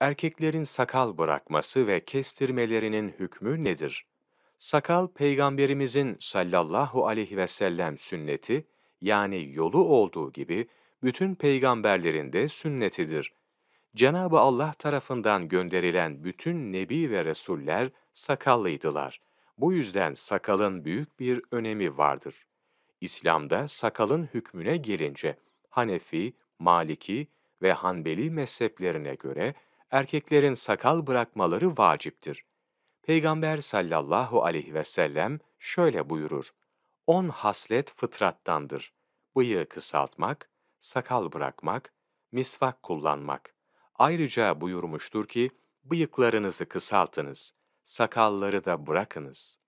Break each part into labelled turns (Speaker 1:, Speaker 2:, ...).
Speaker 1: Erkeklerin sakal bırakması ve kestirmelerinin hükmü nedir? Sakal Peygamberimizin sallallahu aleyhi ve sellem sünneti yani yolu olduğu gibi bütün peygamberlerin de sünnetidir. Cenabı Allah tarafından gönderilen bütün nebi ve resuller sakallıydılar. Bu yüzden sakalın büyük bir önemi vardır. İslam'da sakalın hükmüne gelince Hanefi, Maliki ve Hanbeli mezheplerine göre erkeklerin sakal bırakmaları vaciptir. Peygamber sallallahu aleyhi ve sellem şöyle buyurur. On haslet fıtrattandır. Bıyığı kısaltmak, sakal bırakmak, misvak kullanmak. Ayrıca buyurmuştur ki, bıyıklarınızı kısaltınız, sakalları da bırakınız.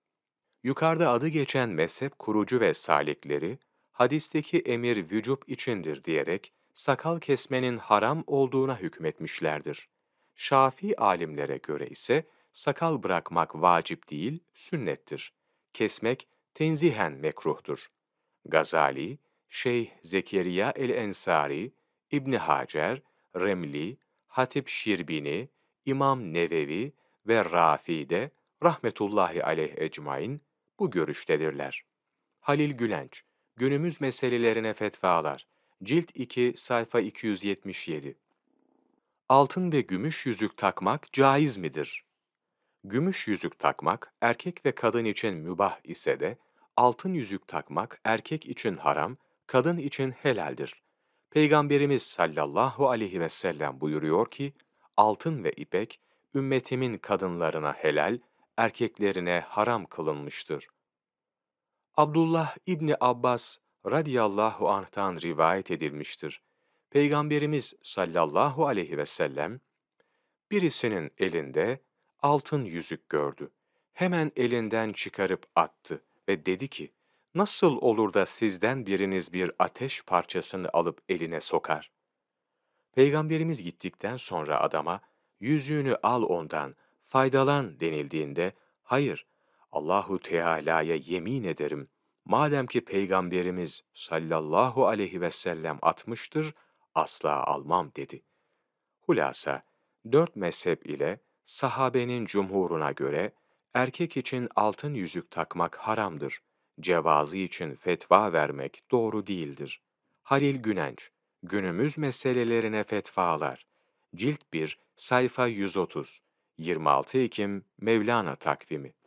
Speaker 1: Yukarıda adı geçen mezhep kurucu ve salikleri, hadisteki emir vücub içindir diyerek, sakal kesmenin haram olduğuna hükmetmişlerdir. Şafi alimlere göre ise sakal bırakmak vacip değil, sünnettir. Kesmek tenzihen mekruhtur. Gazali, Şeyh Zekeriya el-Ensari, İbni Hacer, Remli, Hatip Şirbini, İmam Nevevi ve Rafi de rahmetullahi aleyh ecmain bu görüştedirler. Halil Gülenç, Günümüz Meselelerine Fetvalar, Cilt 2, sayfa 277 altın ve gümüş yüzük takmak caiz midir? Gümüş yüzük takmak erkek ve kadın için mübah ise de, altın yüzük takmak erkek için haram, kadın için helaldir. Peygamberimiz sallallahu aleyhi ve sellem buyuruyor ki, altın ve ipek, ümmetimin kadınlarına helal, erkeklerine haram kılınmıştır. Abdullah İbni Abbas radiyallahu anh'tan rivayet edilmiştir. Peygamberimiz sallallahu aleyhi ve sellem, birisinin elinde altın yüzük gördü. Hemen elinden çıkarıp attı ve dedi ki, nasıl olur da sizden biriniz bir ateş parçasını alıp eline sokar? Peygamberimiz gittikten sonra adama, yüzüğünü al ondan, faydalan denildiğinde, hayır, Allahu Teala'ya yemin ederim, madem ki Peygamberimiz sallallahu aleyhi ve sellem atmıştır, asla almam dedi. Hulasa, dört mezhep ile sahabenin cumhuruna göre erkek için altın yüzük takmak haramdır. Cevazı için fetva vermek doğru değildir. Halil Günenç, Günümüz Meselelerine Fetvalar, Cilt 1, Sayfa 130, 26 Ekim Mevlana Takvimi